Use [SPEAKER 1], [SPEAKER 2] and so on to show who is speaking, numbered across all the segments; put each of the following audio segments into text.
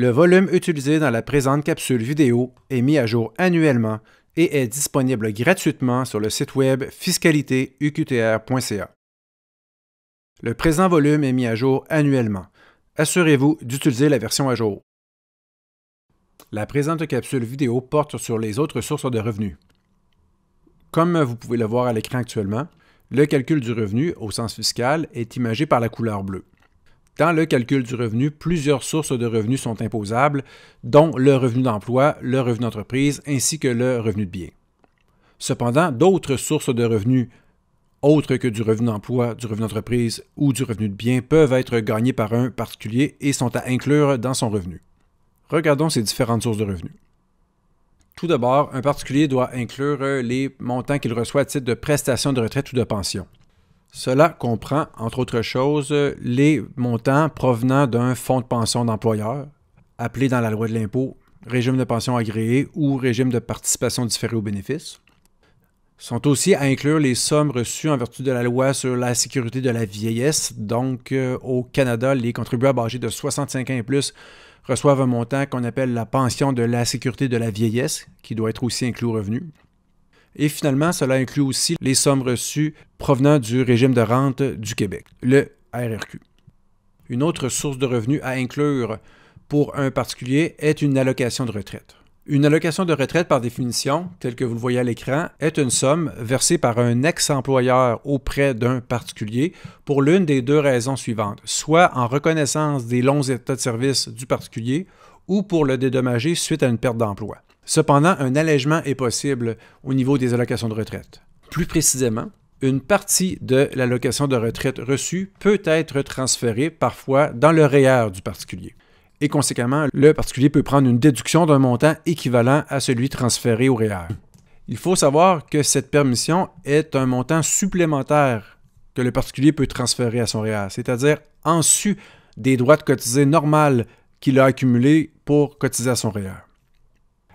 [SPEAKER 1] Le volume utilisé dans la présente capsule vidéo est mis à jour annuellement et est disponible gratuitement sur le site web fiscalitéuqtr.ca. Le présent volume est mis à jour annuellement. Assurez-vous d'utiliser la version à jour. La présente capsule vidéo porte sur les autres sources de revenus. Comme vous pouvez le voir à l'écran actuellement, le calcul du revenu au sens fiscal est imagé par la couleur bleue. Dans le calcul du revenu, plusieurs sources de revenus sont imposables, dont le revenu d'emploi, le revenu d'entreprise ainsi que le revenu de biens. Cependant, d'autres sources de revenus autres que du revenu d'emploi, du revenu d'entreprise ou du revenu de bien peuvent être gagnées par un particulier et sont à inclure dans son revenu. Regardons ces différentes sources de revenus. Tout d'abord, un particulier doit inclure euh, les montants qu'il reçoit à titre de prestations de retraite ou de pension. Cela comprend, entre autres choses, les montants provenant d'un fonds de pension d'employeur, appelé dans la loi de l'impôt régime de pension agréé ou régime de participation différée aux bénéfices. Sont aussi à inclure les sommes reçues en vertu de la loi sur la sécurité de la vieillesse. Donc, euh, au Canada, les contribuables âgés de 65 ans et plus reçoivent un montant qu'on appelle la pension de la sécurité de la vieillesse, qui doit être aussi inclus au revenu. Et finalement, cela inclut aussi les sommes reçues provenant du régime de rente du Québec, le RRQ. Une autre source de revenus à inclure pour un particulier est une allocation de retraite. Une allocation de retraite, par définition, telle que vous le voyez à l'écran, est une somme versée par un ex-employeur auprès d'un particulier pour l'une des deux raisons suivantes, soit en reconnaissance des longs états de service du particulier ou pour le dédommager suite à une perte d'emploi. Cependant, un allègement est possible au niveau des allocations de retraite. Plus précisément, une partie de l'allocation de retraite reçue peut être transférée parfois dans le REER du particulier. Et conséquemment, le particulier peut prendre une déduction d'un montant équivalent à celui transféré au REER. Il faut savoir que cette permission est un montant supplémentaire que le particulier peut transférer à son REER, c'est-à-dire en su des droits de cotisés normal qu'il a accumulés pour cotiser à son REER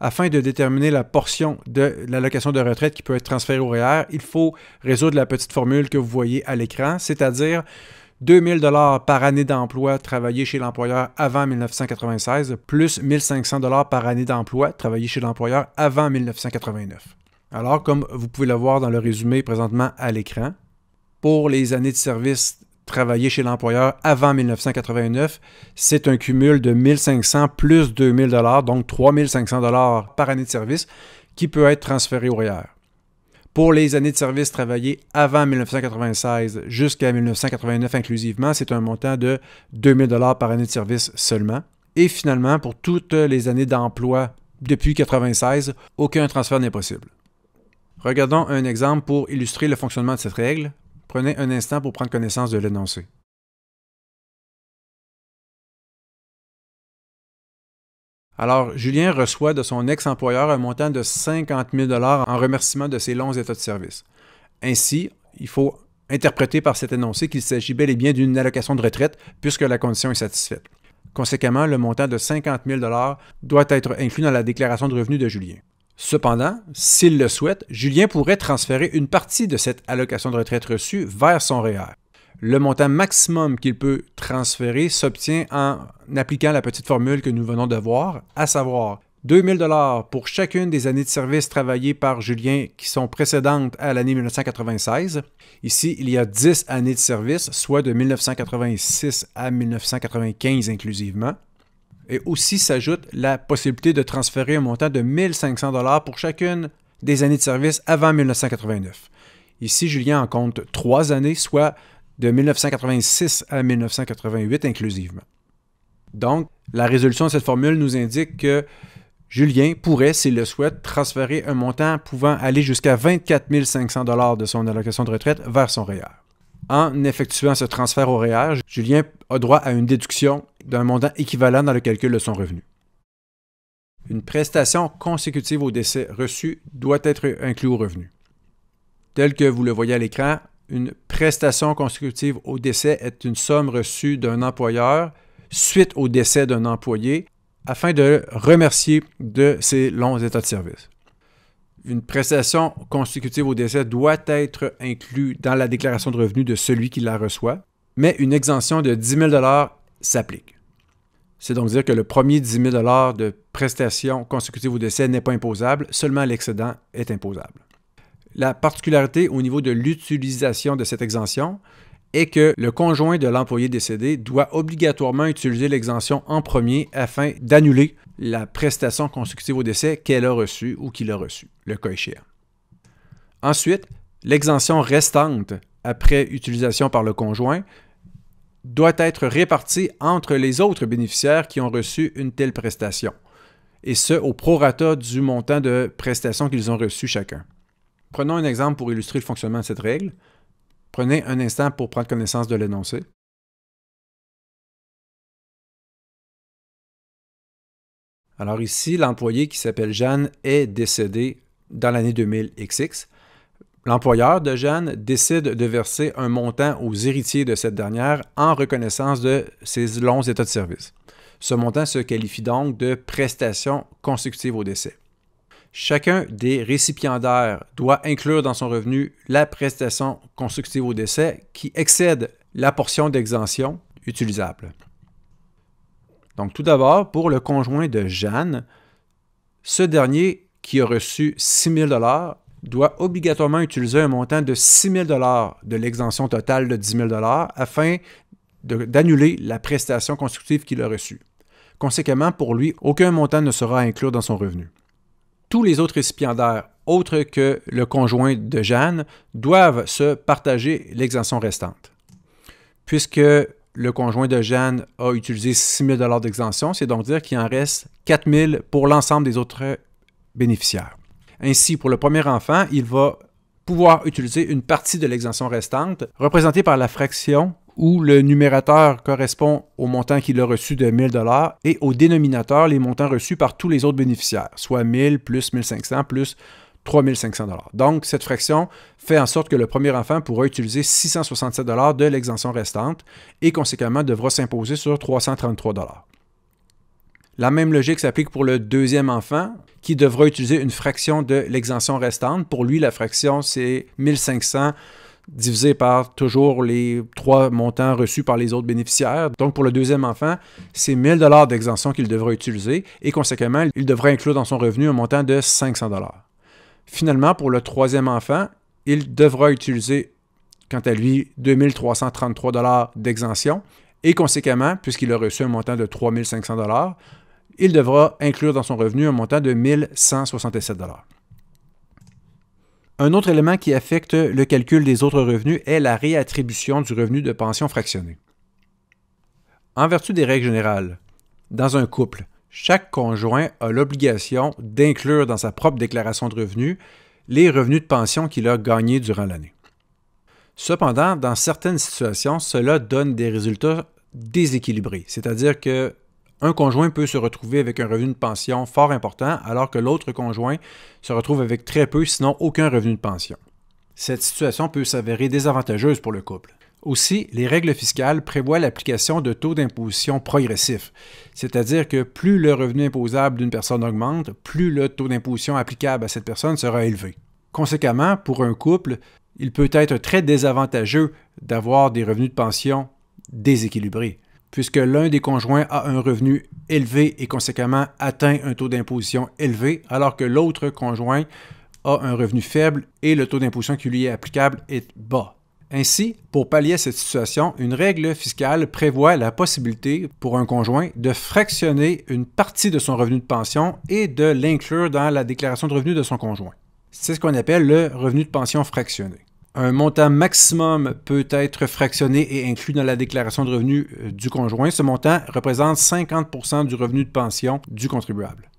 [SPEAKER 1] afin de déterminer la portion de l'allocation de retraite qui peut être transférée au REER, e il faut résoudre la petite formule que vous voyez à l'écran, c'est-à-dire 2000 dollars par année d'emploi travaillé chez l'employeur avant 1996 plus 1500 dollars par année d'emploi travaillé chez l'employeur avant 1989. Alors comme vous pouvez le voir dans le résumé présentement à l'écran, pour les années de service travaillé chez l'employeur avant 1989, c'est un cumul de 1500 plus 2000 dollars, donc 3500 dollars par année de service, qui peut être transféré au REER. Pour les années de service travaillées avant 1996 jusqu'à 1989 inclusivement, c'est un montant de 2000 dollars par année de service seulement. Et finalement, pour toutes les années d'emploi depuis 1996, aucun transfert n'est possible. Regardons un exemple pour illustrer le fonctionnement de cette règle. Prenez un instant pour prendre connaissance de l'énoncé. Alors, Julien reçoit de son ex-employeur un montant de 50 000 en remerciement de ses longs états de service. Ainsi, il faut interpréter par cet énoncé qu'il s'agit bel et bien d'une allocation de retraite puisque la condition est satisfaite. Conséquemment, le montant de 50 000 doit être inclus dans la déclaration de revenus de Julien. Cependant, s'il le souhaite, Julien pourrait transférer une partie de cette allocation de retraite reçue vers son REER. E le montant maximum qu'il peut transférer s'obtient en appliquant la petite formule que nous venons de voir, à savoir 2000 dollars pour chacune des années de service travaillées par Julien qui sont précédentes à l'année 1996. Ici, il y a 10 années de service, soit de 1986 à 1995 inclusivement. Et aussi s'ajoute la possibilité de transférer un montant de 1500 dollars pour chacune des années de service avant 1989. Ici, Julien en compte trois années, soit de 1986 à 1988 inclusivement. Donc, la résolution de cette formule nous indique que Julien pourrait, s'il le souhaite, transférer un montant pouvant aller jusqu'à 24 500 de son allocation de retraite vers son REER. En effectuant ce transfert au REER, Julien a droit à une déduction d'un montant équivalent dans le calcul de son revenu. Une prestation consécutive au décès reçue doit être inclue au revenu. Tel que vous le voyez à l'écran, une prestation consécutive au décès est une somme reçue d'un employeur suite au décès d'un employé afin de le remercier de ses longs états de service une prestation consécutive au décès doit être inclue dans la déclaration de revenus de celui qui la reçoit, mais une exemption de 10 000 s'applique. C'est donc dire que le premier 10 000 de prestation consécutive au décès n'est pas imposable, seulement l'excédent est imposable. La particularité au niveau de l'utilisation de cette exemption est que le conjoint de l'employé décédé doit obligatoirement utiliser l'exemption en premier afin d'annuler la prestation consécutive au décès qu'elle a reçue ou qu'il a reçue, le cas Ensuite, l'exemption restante après utilisation par le conjoint doit être répartie entre les autres bénéficiaires qui ont reçu une telle prestation, et ce au prorata du montant de prestations qu'ils ont reçu chacun. Prenons un exemple pour illustrer le fonctionnement de cette règle. Prenez un instant pour prendre connaissance de l'énoncé. Alors ici, l'employé qui s'appelle Jeanne est décédé dans l'année 2000XX. L'employeur de Jeanne décide de verser un montant aux héritiers de cette dernière en reconnaissance de ses longs états de service. Ce montant se qualifie donc de prestation constructive au décès. Chacun des récipiendaires doit inclure dans son revenu la prestation constructive au décès qui excède la portion d'exemption utilisable. Donc tout d'abord, pour le conjoint de Jeanne, ce dernier qui a reçu 6 000 doit obligatoirement utiliser un montant de 6 000 de l'exemption totale de 10 000 afin d'annuler la prestation constructive qu'il a reçue. Conséquemment, pour lui, aucun montant ne sera inclus dans son revenu. Tous les autres récipiendaires, autres que le conjoint de Jeanne, doivent se partager l'exemption restante. Puisque le conjoint de Jeanne a utilisé 6 000 d'exemption. C'est donc dire qu'il en reste 4 000 pour l'ensemble des autres bénéficiaires. Ainsi, pour le premier enfant, il va pouvoir utiliser une partie de l'exemption restante, représentée par la fraction où le numérateur correspond au montant qu'il a reçu de 1000 dollars et au dénominateur les montants reçus par tous les autres bénéficiaires, soit 1 000, plus 1 500, plus 3500 dollars. Donc, cette fraction fait en sorte que le premier enfant pourra utiliser 667 dollars de l'exemption restante et conséquemment devra s'imposer sur 333 dollars. La même logique s'applique pour le deuxième enfant qui devra utiliser une fraction de l'exemption restante. Pour lui, la fraction, c'est 1500 divisé par toujours les trois montants reçus par les autres bénéficiaires. Donc, pour le deuxième enfant, c'est 1000 dollars d'exemption qu'il devra utiliser et conséquemment, il devra inclure dans son revenu un montant de 500 dollars. Finalement, pour le troisième enfant, il devra utiliser, quant à lui, 2333 d'exemption et conséquemment, puisqu'il a reçu un montant de 3500 il devra inclure dans son revenu un montant de 1167 Un autre élément qui affecte le calcul des autres revenus est la réattribution du revenu de pension fractionnée. En vertu des règles générales, dans un couple, chaque conjoint a l'obligation d'inclure dans sa propre déclaration de revenus les revenus de pension qu'il a gagnés durant l'année. Cependant, dans certaines situations, cela donne des résultats déséquilibrés, c'est-à-dire que un conjoint peut se retrouver avec un revenu de pension fort important alors que l'autre conjoint se retrouve avec très peu, sinon aucun revenu de pension. Cette situation peut s'avérer désavantageuse pour le couple. Aussi, les règles fiscales prévoient l'application de taux d'imposition progressif, c'est-à-dire que plus le revenu imposable d'une personne augmente, plus le taux d'imposition applicable à cette personne sera élevé. Conséquemment, pour un couple, il peut être très désavantageux d'avoir des revenus de pension déséquilibrés, puisque l'un des conjoints a un revenu élevé et conséquemment atteint un taux d'imposition élevé, alors que l'autre conjoint a un revenu faible et le taux d'imposition qui lui est applicable est bas. Ainsi, pour pallier cette situation, une règle fiscale prévoit la possibilité pour un conjoint de fractionner une partie de son revenu de pension et de l'inclure dans la déclaration de revenu de son conjoint. C'est ce qu'on appelle le revenu de pension fractionné. Un montant maximum peut être fractionné et inclus dans la déclaration de revenu euh, du conjoint. Ce montant représente 50 du revenu de pension du contribuable.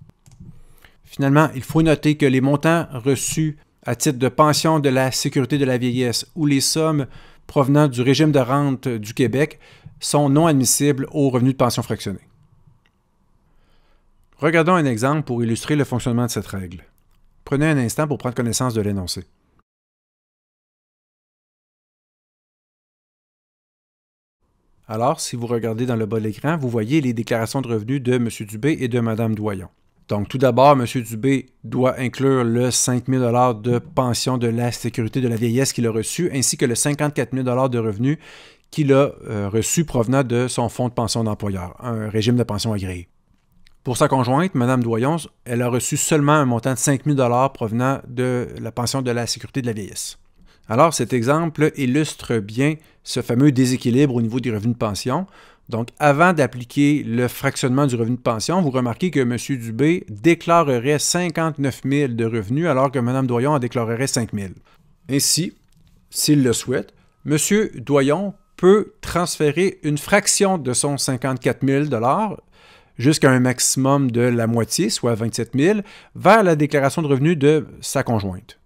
[SPEAKER 1] Finalement, il faut noter que les montants reçus à titre de pension de la sécurité de la vieillesse ou les sommes provenant du régime de rente du Québec sont non admissibles aux revenus de pension fractionnés. Regardons un exemple pour illustrer le fonctionnement de cette règle. Prenez un instant pour prendre connaissance de l'énoncé. Alors, si vous regardez dans le bas de l'écran, vous voyez les déclarations de revenus de M. Dubé et de Mme Doyon. Donc, tout d'abord, M. Dubé doit inclure le 5 000 de pension de la sécurité de la vieillesse qu'il a reçu, ainsi que le 54 000 de revenus qu'il a euh, reçu provenant de son fonds de pension d'employeur, un régime de pension agréé. Pour sa conjointe, Mme Doyon, elle a reçu seulement un montant de 5 000 provenant de la pension de la sécurité de la vieillesse. Alors, cet exemple illustre bien ce fameux déséquilibre au niveau des revenus de pension. Donc, avant d'appliquer le fractionnement du revenu de pension, vous remarquez que M. Dubé déclarerait 59 000 de revenus alors que Mme Doyon en déclarerait 5 000. Ainsi, s'il le souhaite, M. Doyon peut transférer une fraction de son 54 000 jusqu'à un maximum de la moitié, soit 27 000, vers la déclaration de revenus de sa conjointe.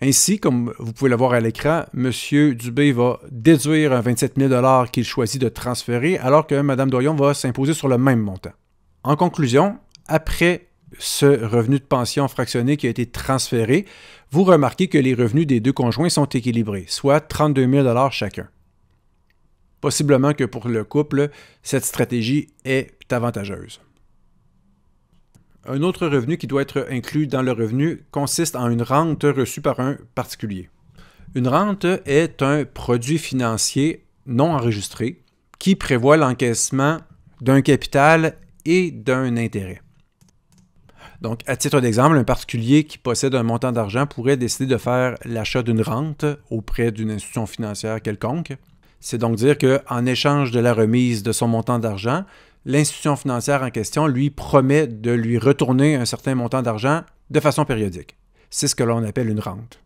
[SPEAKER 1] Ainsi, comme vous pouvez le voir à l'écran, M. Dubé va déduire 27 000 qu'il choisit de transférer, alors que Mme Doyon va s'imposer sur le même montant. En conclusion, après ce revenu de pension fractionné qui a été transféré, vous remarquez que les revenus des deux conjoints sont équilibrés, soit 32 000 chacun. Possiblement que pour le couple, cette stratégie est avantageuse. Un autre revenu qui doit être inclus dans le revenu consiste en une rente reçue par un particulier. Une rente est un produit financier non enregistré qui prévoit l'encaissement d'un capital et d'un intérêt. Donc, à titre d'exemple, un particulier qui possède un montant d'argent pourrait décider de faire l'achat d'une rente auprès d'une institution financière quelconque. C'est donc dire qu'en échange de la remise de son montant d'argent, l'institution financière en question lui promet de lui retourner un certain montant d'argent de façon périodique. C'est ce que l'on appelle une rente.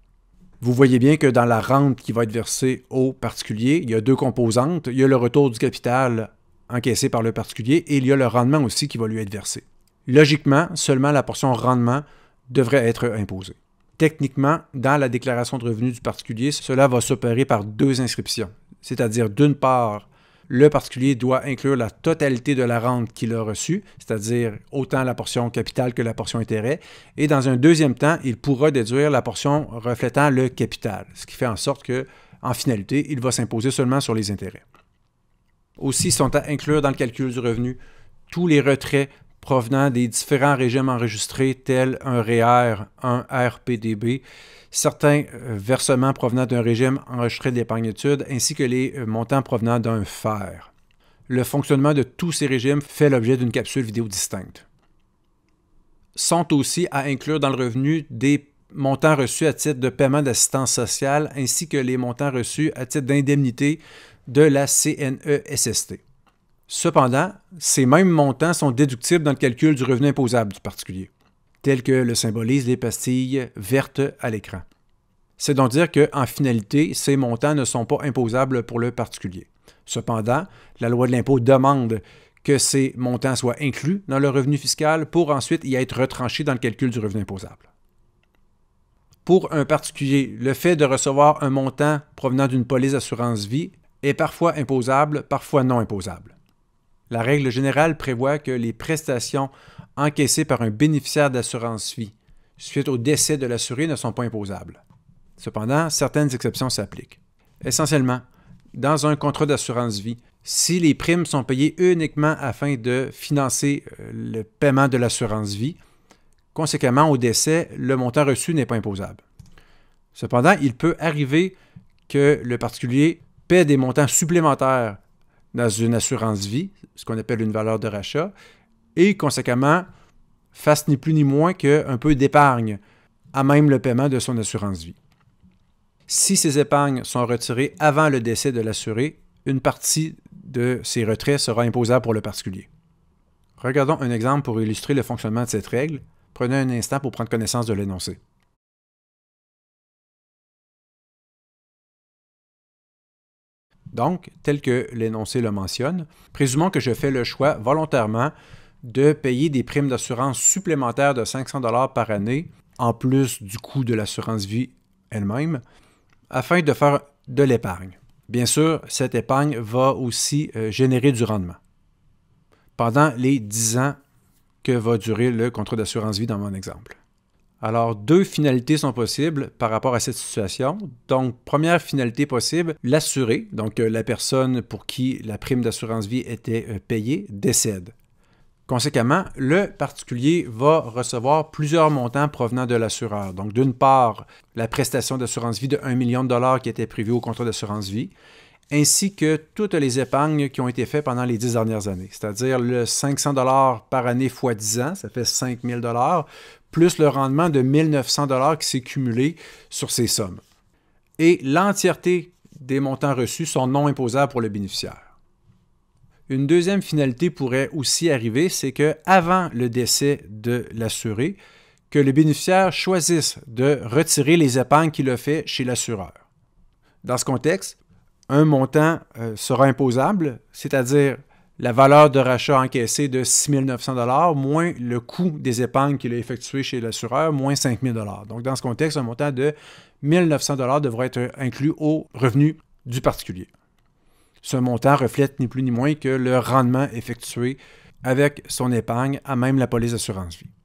[SPEAKER 1] Vous voyez bien que dans la rente qui va être versée au particulier, il y a deux composantes. Il y a le retour du capital encaissé par le particulier et il y a le rendement aussi qui va lui être versé. Logiquement, seulement la portion rendement devrait être imposée. Techniquement, dans la déclaration de revenus du particulier, cela va s'opérer par deux inscriptions, c'est-à-dire d'une part le particulier doit inclure la totalité de la rente qu'il a reçue, c'est-à-dire autant la portion capital que la portion intérêt, et dans un deuxième temps, il pourra déduire la portion reflétant le capital, ce qui fait en sorte que, en finalité, il va s'imposer seulement sur les intérêts. Aussi sont à inclure dans le calcul du revenu tous les retraits provenant des différents régimes enregistrés tels un REER, e un RPDB, certains euh, versements provenant d'un régime enregistré d'épargne études, ainsi que les euh, montants provenant d'un FER. Le fonctionnement de tous ces régimes fait l'objet d'une capsule vidéo distincte. Sont aussi à inclure dans le revenu des montants reçus à titre de paiement d'assistance sociale ainsi que les montants reçus à titre d'indemnité de la CNESST. Cependant, ces mêmes montants sont déductibles dans le calcul du revenu imposable du particulier, tel que le symbolisent les pastilles vertes à l'écran. C'est donc dire qu'en finalité, ces montants ne sont pas imposables pour le particulier. Cependant, la loi de l'impôt demande que ces montants soient inclus dans le revenu fiscal pour ensuite y être retranchés dans le calcul du revenu imposable. Pour un particulier, le fait de recevoir un montant provenant d'une police d'assurance vie est parfois imposable, parfois non imposable. La règle générale prévoit que les prestations encaissées par un bénéficiaire d'assurance vie suite au décès de l'assuré ne sont pas imposables. Cependant, certaines exceptions s'appliquent. Essentiellement, dans un contrat d'assurance vie, si les primes sont payées uniquement afin de financer euh, le paiement de l'assurance vie, conséquemment au décès, le montant reçu n'est pas imposable. Cependant, il peut arriver que le particulier paie des montants supplémentaires dans une assurance vie, ce qu'on appelle une valeur de rachat, et conséquemment, fasse ni plus ni moins qu'un peu d'épargne, à même le paiement de son assurance vie. Si ces épargnes sont retirées avant le décès de l'assuré, une partie de ces retraits sera imposable pour le particulier. Regardons un exemple pour illustrer le fonctionnement de cette règle. Prenez un instant pour prendre connaissance de l'énoncé. Donc, tel que l'énoncé le mentionne, présumons que je fais le choix volontairement de payer des primes d'assurance supplémentaires de 500 dollars par année, en plus du coût de l'assurance vie elle-même, afin de faire de l'épargne. Bien sûr, cette épargne va aussi euh, générer du rendement. Pendant les 10 ans que va durer le contrat d'assurance vie dans mon exemple. Alors, deux finalités sont possibles par rapport à cette situation. Donc, première finalité possible, l'assuré, donc euh, la personne pour qui la prime d'assurance vie était euh, payée, décède. Conséquemment, le particulier va recevoir plusieurs montants provenant de l'assureur. Donc, d'une part, la prestation d'assurance vie de 1 million de dollars qui était prévue au contrat d'assurance vie, ainsi que toutes les épargnes qui ont été faites pendant les dix dernières années, c'est-à-dire le 500 dollars par année fois 10 ans, ça fait 5000 dollars, plus le rendement de 1900 dollars qui s'est cumulé sur ces sommes. Et l'entièreté des montants reçus sont non imposables pour le bénéficiaire. Une deuxième finalité pourrait aussi arriver, c'est que avant le décès de l'assuré, que le bénéficiaire choisisse de retirer les épargnes qu'il a fait chez l'assureur. Dans ce contexte, un montant euh, sera imposable, c'est-à-dire la valeur de rachat encaissée de 6 900 moins le coût des épargnes qu'il a effectué chez l'assureur, moins 5 000 Donc, dans ce contexte, un montant de 1 900 devrait être inclus au revenu du particulier. Ce montant reflète ni plus ni moins que le rendement effectué avec son épargne à même la police d'assurance vie.